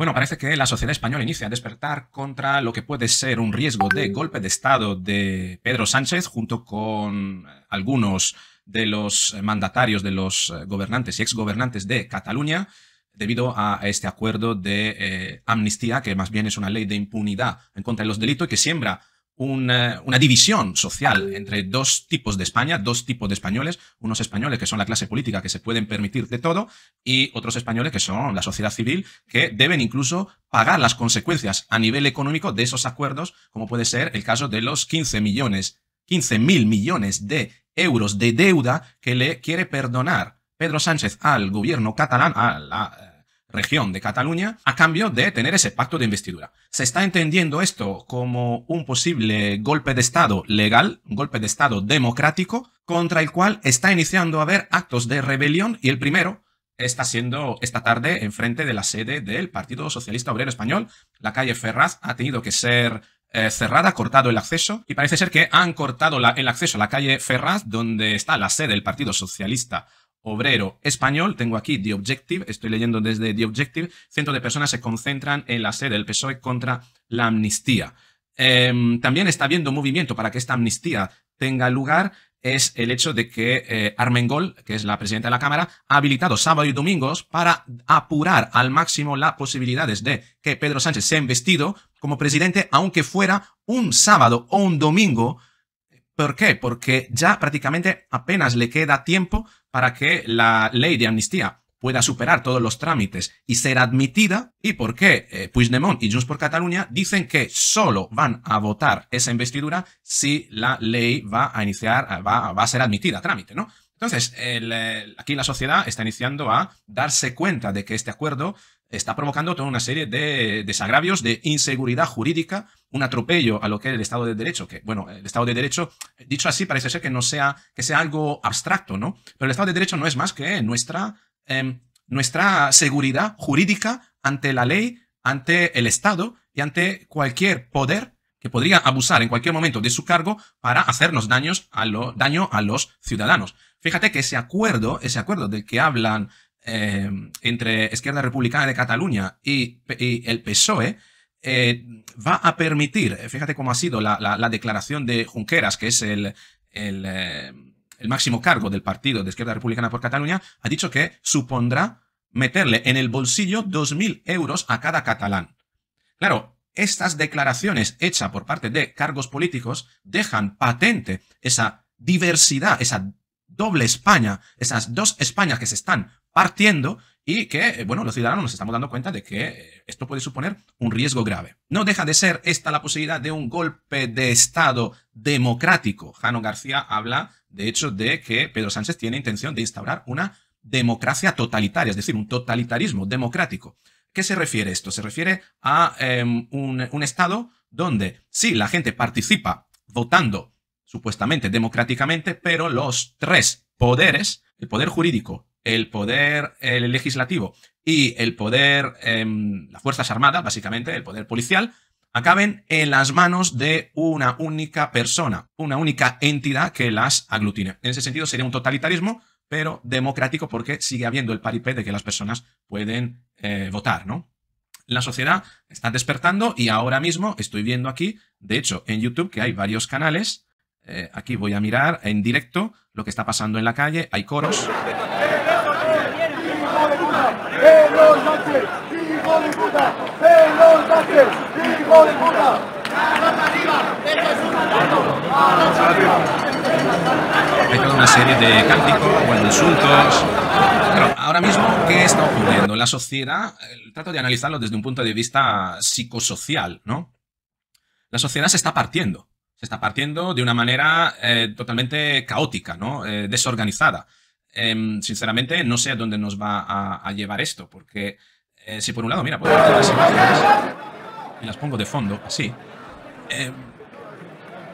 Bueno, parece que la sociedad española inicia a despertar contra lo que puede ser un riesgo de golpe de Estado de Pedro Sánchez junto con eh, algunos de los eh, mandatarios, de los eh, gobernantes y exgobernantes de Cataluña, debido a este acuerdo de amnistía, que más bien es una ley de impunidad en contra de los delitos y que siembra una, división social entre dos tipos de España, dos tipos de españoles, unos españoles que son la clase política que se pueden permitir de todo y otros españoles que son la sociedad civil que deben incluso pagar las consecuencias a nivel económico de esos acuerdos, como puede ser el caso de los 15 millones, 15 mil millones de euros de deuda que le quiere perdonar Pedro Sánchez al gobierno catalán, a la región de Cataluña a cambio de tener ese pacto de investidura. ¿Se está entendiendo esto como un posible golpe de Estado legal, un golpe de Estado democrático, contra el cual está iniciando a haber actos de rebelión y el primero está siendo esta tarde en frente de la sede del Partido Socialista Obrero Español. La calle Ferraz ha tenido que ser eh, cerrada, cortado el acceso, y parece ser que han cortado el acceso a la calle Ferraz, donde está la sede del Partido Socialista obrero español. Tengo aquí The Objective, estoy leyendo desde The Objective. Cientos de personas se concentran en la sede del PSOE contra la amnistía. Em, también está habiendo movimiento para que esta amnistía tenga lugar es el hecho de que eh, Armengol, que es la presidenta de la Cámara, ha habilitado sábado y domingos para apurar al máximo las posibilidades de que Pedro Sánchez sea investido como presidente, aunque fuera un sábado o un domingo ¿Por qué? Porque ya prácticamente apenas le queda tiempo para que la ley de amnistía pueda superar todos los trámites y ser admitida, y por qué eh, Puigdemont y Junts por Cataluña dicen que solo van a votar esa investidura si la ley va a iniciar, eh, va, a ser admitida a trámite, ¿no? Entonces, eh, aquí la sociedad está iniciando a darse cuenta de que este acuerdo está provocando toda una serie de desagravios, de inseguridad jurídica, un atropello a lo que es el Estado de Derecho, que, bueno, el Estado de Derecho, dicho así, parece ser que no sea, que sea algo abstracto, ¿no? Pero el Estado de Derecho no es más que nuestra, em, nuestra seguridad jurídica ante la ley, ante el Estado y ante cualquier poder que podría abusar en cualquier momento de su cargo para hacernos daños daño a los ciudadanos. Fíjate que ese acuerdo, ese acuerdo del que hablan Em, entre Izquierda Republicana de Cataluña y, el PSOE eh, va a permitir, fíjate cómo ha sido la, declaración de Junqueras, que es el, em, el, máximo cargo del partido de Izquierda Republicana por Cataluña, ha dicho que supondrá meterle en el bolsillo 2.000 euros a cada catalán. Claro, estas declaraciones hechas por parte de cargos políticos dejan patente esa diversidad, esa doble España, esas dos Españas que se están partiendo y que, eh, bueno, los ciudadanos nos estamos dando cuenta de que eh, esto puede suponer un riesgo grave. No deja de ser esta la posibilidad de un golpe de Estado democrático. Jano García habla, de hecho, de que Pedro Sánchez tiene intención de instaurar una democracia totalitaria, es decir, un totalitarismo democrático. ¿Qué se refiere esto? Se refiere a em, un, un Estado donde sí, la gente participa votando supuestamente democráticamente, pero los tres poderes, el poder jurídico, el poder legislativo y el poder, em, las Fuerzas Armadas, básicamente, el poder policial, acaben en las manos de una única persona, una única entidad que las aglutine. En ese sentido sería un totalitarismo, pero democrático porque sigue habiendo el paripé de que las personas pueden eh, votar, ¿no? La sociedad está despertando y ahora mismo estoy viendo aquí, de hecho, en YouTube que hay varios canales. Eh, aquí voy a mirar en directo lo que está pasando en la calle, hay coros hijo de puta, los hijo de puta. Hay toda una serie de cánticos, bueno, insultos. Pero ahora mismo, ¿qué está ocurriendo? La sociedad, trato de analizarlo desde un punto de vista psicosocial, ¿no? La sociedad se está partiendo. Se está partiendo de una manera eh, totalmente caótica, ¿no? Eh, desorganizada. Em, sinceramente, no sé a dónde nos va a, llevar esto, porque eh, si por un lado, mira, pues, las pongo de fondo, así. Em,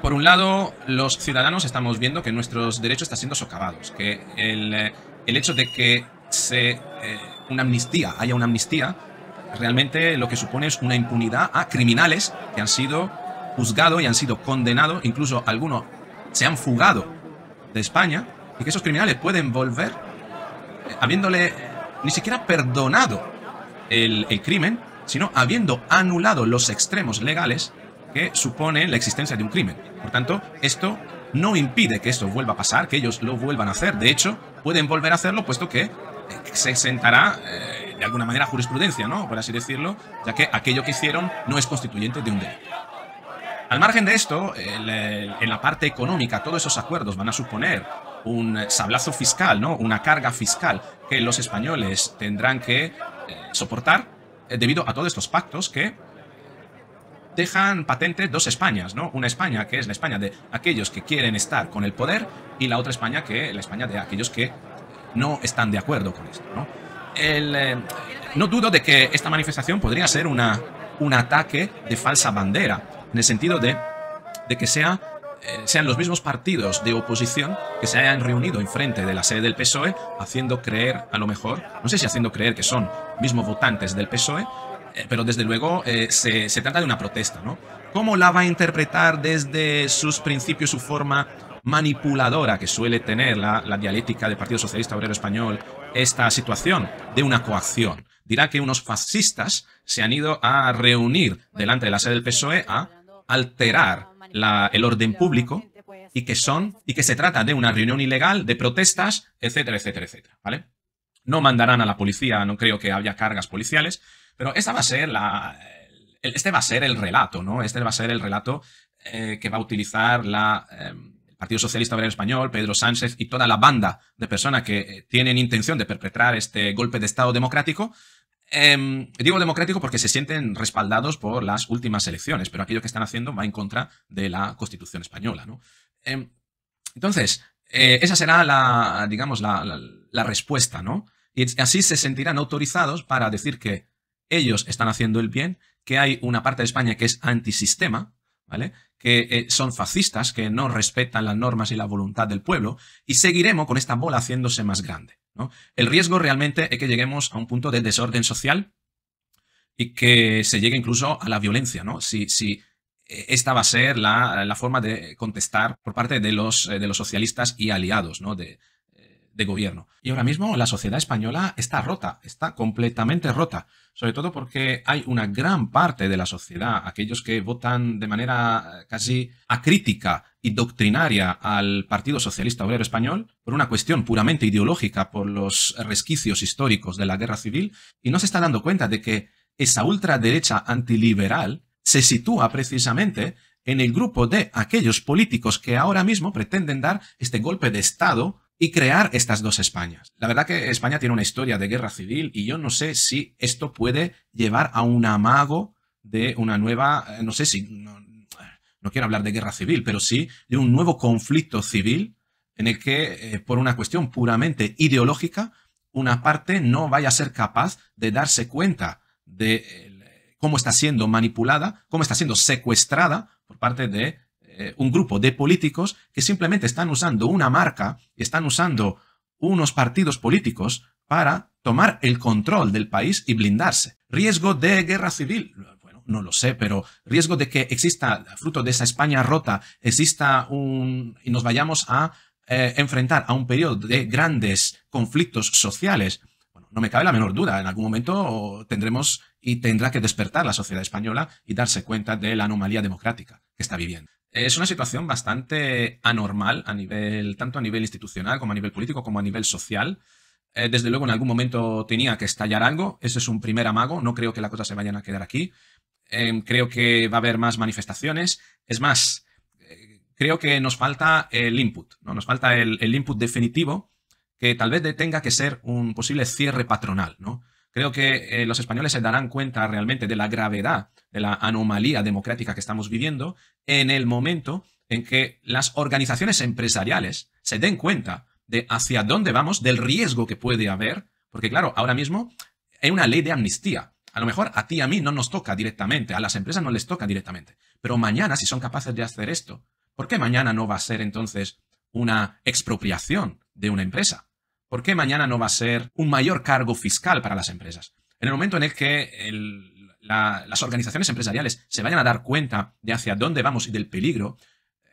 por un lado, los ciudadanos estamos viendo que nuestros derechos están siendo socavados, que el, eh, hecho de que se, eh, una amnistía, haya una amnistía, realmente lo que supone es una impunidad a criminales que han sido juzgados y han sido condenados, incluso algunos se han fugado de España y que esos criminales pueden volver habiéndole eh, ni siquiera perdonado el, el crimen, sino habiendo anulado los extremos legales que suponen la existencia de un crimen. Por tanto, esto no impide que esto vuelva a pasar, que ellos lo vuelvan a hacer. De hecho, pueden volver a hacerlo, puesto que eh, se sentará eh, de alguna manera jurisprudencia, ¿no? Por así decirlo, ya que aquello que hicieron no es constituyente de un delito. Al margen de esto, en la parte económica, todos esos acuerdos van a suponer un sablazo fiscal, ¿no? Una carga fiscal que los españoles tendrán que eh, soportar eh, debido a todos estos pactos que dejan patente dos Españas, ¿no? Una España que es la España de aquellos que quieren estar con el poder y la otra España que es la España de aquellos que no están de acuerdo con esto, eh, ¿no? dudo de que esta manifestación podría ser una, un ataque de falsa bandera, en el sentido de, de que sea eh, sean los mismos partidos de oposición que se hayan reunido enfrente de la sede del PSOE, haciendo creer, a lo mejor, no sé si haciendo creer que son mismos votantes del PSOE, eh, pero desde luego eh, se, trata de una protesta, ¿no? ¿Cómo la va a interpretar desde sus principios, su forma manipuladora que suele tener la, la dialéctica del Partido Socialista Obrero Español esta situación de una coacción? Dirá que unos fascistas se han ido a reunir delante de la sede del PSOE a alterar el orden público y que son y que se trata de una reunión ilegal, de protestas, etcétera, etcétera, etcétera, ¿vale? No mandarán a la policía, no creo que haya cargas policiales, pero esta va a ser la, este va a ser el relato, ¿no? Este va a ser el relato eh, que va a utilizar la, em, el Partido Socialista Obrero Español, Pedro Sánchez y toda la banda de personas que eh, tienen intención de perpetrar este golpe de Estado democrático Em, digo democrático porque se sienten respaldados por las últimas elecciones, pero aquello que están haciendo va en contra de la Constitución española. ¿no? Em, entonces, eh, esa será la, digamos, respuesta, ¿no? Y así se sentirán autorizados para decir que ellos están haciendo el bien, que hay una parte de España que es antisistema, ¿vale? Que eh, son fascistas, que no respetan las normas y la voluntad del pueblo, y seguiremos con esta bola haciéndose más grande. El riesgo realmente es que lleguemos a un punto de desorden social y que se llegue incluso a la violencia, ¿no? Si, eh, esta va a ser la, forma de contestar por parte de los, eh, socialistas y aliados, ¿no? de gobierno. Y ahora mismo la sociedad española está rota, está completamente rota, sobre todo porque hay una gran parte de la sociedad, aquellos que votan de manera eh, casi acrítica y doctrinaria al Partido Socialista Obrero Español, por una cuestión puramente ideológica, por los resquicios históricos de la guerra civil, y no se está dando cuenta de que esa ultraderecha antiliberal se sitúa precisamente en el grupo de aquellos políticos que ahora mismo pretenden dar este golpe de Estado y crear estas dos Españas. La verdad que España tiene una historia de guerra civil y yo no sé si esto puede llevar a un amago de una nueva, eh, no sé si, no, quiero hablar de guerra civil, pero sí de un nuevo conflicto civil en el que, eh, por una cuestión puramente ideológica, una parte no vaya a ser capaz de darse cuenta de eh, cómo está siendo manipulada, cómo está siendo secuestrada por parte de eh, un grupo de políticos que simplemente están usando una marca, están usando unos partidos políticos para tomar el control del país y blindarse. Riesgo de guerra civil. Bueno, no lo sé, pero riesgo de que exista, fruto de esa España rota, exista un... y nos vayamos a eh, enfrentar a un periodo de grandes conflictos sociales. Bueno, no me cabe la menor duda, en algún momento tendremos y tendrá que despertar la sociedad española y darse cuenta de la anomalía democrática que está viviendo. Es una situación bastante anormal a nivel, tanto a nivel institucional como a nivel político, como a nivel social. Eh, desde luego, en algún momento tenía que estallar algo. Ese es un primer amago. No creo que la cosa se vayan a quedar aquí. Eh, creo que va a haber más manifestaciones. Es más, eh, creo que nos falta el input, ¿no? Nos falta el, input definitivo, que tal vez tenga que ser un posible cierre patronal, ¿no? Creo que los españoles se darán cuenta realmente de la gravedad de la anomalía democrática que estamos viviendo, en el momento en que las organizaciones empresariales se den cuenta de hacia dónde vamos, del riesgo que puede haber, porque claro, ahora mismo hay una ley de amnistía. A lo mejor a ti y a mí no nos toca directamente, a las empresas no les toca directamente, pero mañana si son capaces de hacer esto, ¿por qué mañana no va a ser entonces una expropiación de una empresa? ¿Por qué mañana no va a ser un mayor cargo fiscal para las empresas? En el momento en el que el, las organizaciones empresariales se vayan a dar cuenta de hacia dónde vamos y del peligro,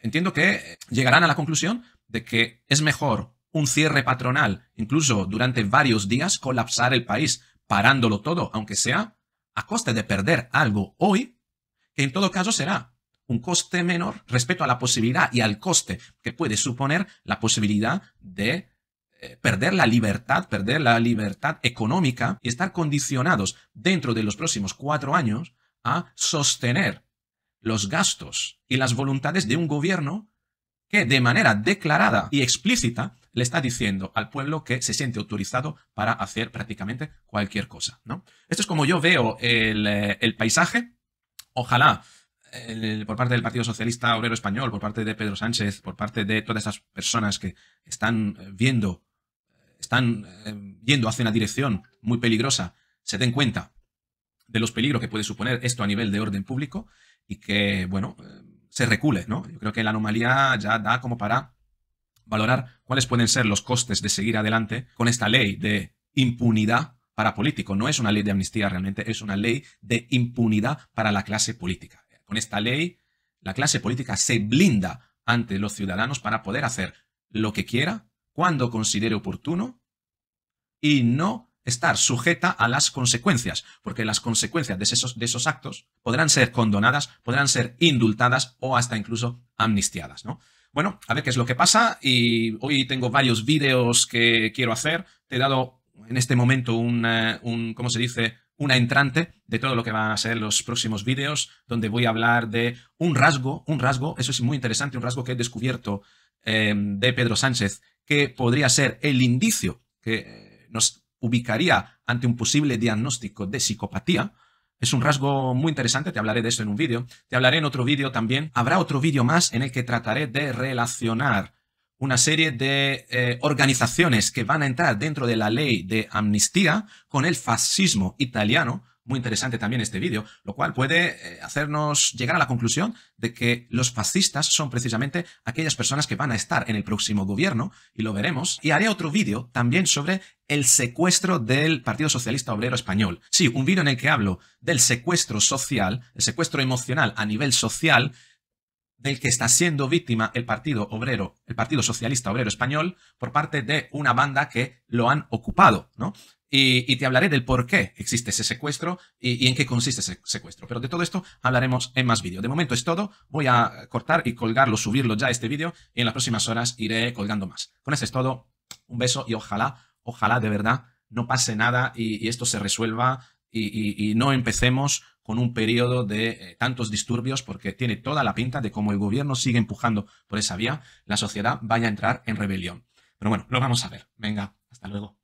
entiendo que eh, llegarán a la conclusión de que es mejor un cierre patronal, incluso durante varios días, colapsar el país, parándolo todo, aunque sea a coste de perder algo hoy, que en todo caso será un coste menor respecto a la posibilidad y al coste que puede suponer la posibilidad de eh, perder la libertad, perder la libertad económica y estar condicionados dentro de los próximos cuatro años a sostener los gastos y las voluntades de un gobierno que de manera declarada y explícita le está diciendo al pueblo que se siente autorizado para hacer prácticamente cualquier cosa. ¿no? Esto es como yo veo el, eh, paisaje. Ojalá eh, por parte del Partido Socialista Obrero Español, por parte de Pedro Sánchez, por parte de todas esas personas que están viendo están eh, yendo hacia una dirección muy peligrosa, se den cuenta de los peligros que puede suponer esto a nivel de orden público y que, bueno, eh, se recule, ¿no? Yo creo que la anomalía ya da como para valorar cuáles pueden ser los costes de seguir adelante con esta ley de impunidad para políticos. No es una ley de amnistía realmente, es una ley de impunidad para la clase política. Con esta ley, la clase política se blinda ante los ciudadanos para poder hacer lo que quiera cuando considere oportuno y no estar sujeta a las consecuencias, porque las consecuencias de esos, de esos, actos podrán ser condonadas, podrán ser indultadas o hasta incluso amnistiadas, ¿no? Bueno, a ver qué es lo que pasa y hoy tengo varios vídeos que quiero hacer. Te he dado en este momento un, eh, un ¿cómo se dice? Una entrante de todo lo que van a ser los próximos vídeos, donde voy a hablar de un rasgo, un rasgo, eso es muy interesante, un rasgo que he descubierto eh, de Pedro Sánchez que podría ser el indicio que eh, nos ubicaría ante un posible diagnóstico de psicopatía. Es un rasgo muy interesante, te hablaré de eso en un vídeo. Te hablaré en otro vídeo también. Habrá otro vídeo más en el que trataré de relacionar una serie de eh, organizaciones que van a entrar dentro de la ley de amnistía con el fascismo italiano muy interesante también este vídeo, lo cual puede eh, hacernos llegar a la conclusión de que los fascistas son precisamente aquellas personas que van a estar en el próximo gobierno, y lo veremos. Y haré otro vídeo también sobre el secuestro del Partido Socialista Obrero Español. Sí, un vídeo en el que hablo del secuestro social, el secuestro emocional a nivel social, del que está siendo víctima el Partido Obrero, el Partido Socialista Obrero Español, por parte de una banda que lo han ocupado, ¿no? Y, te hablaré del por qué existe ese secuestro y, en qué consiste ese secuestro. Pero de todo esto hablaremos en más vídeos. De momento es todo. Voy a cortar y colgarlo, subirlo ya este vídeo y en las próximas horas iré colgando más. Con eso es todo. Un beso y ojalá, ojalá de verdad no pase nada y esto se resuelva y no empecemos con un periodo de eh, tantos disturbios, porque tiene toda la pinta de cómo el gobierno sigue empujando por esa vía, la sociedad vaya a entrar en rebelión. Pero bueno, lo vamos a ver. Venga, hasta luego.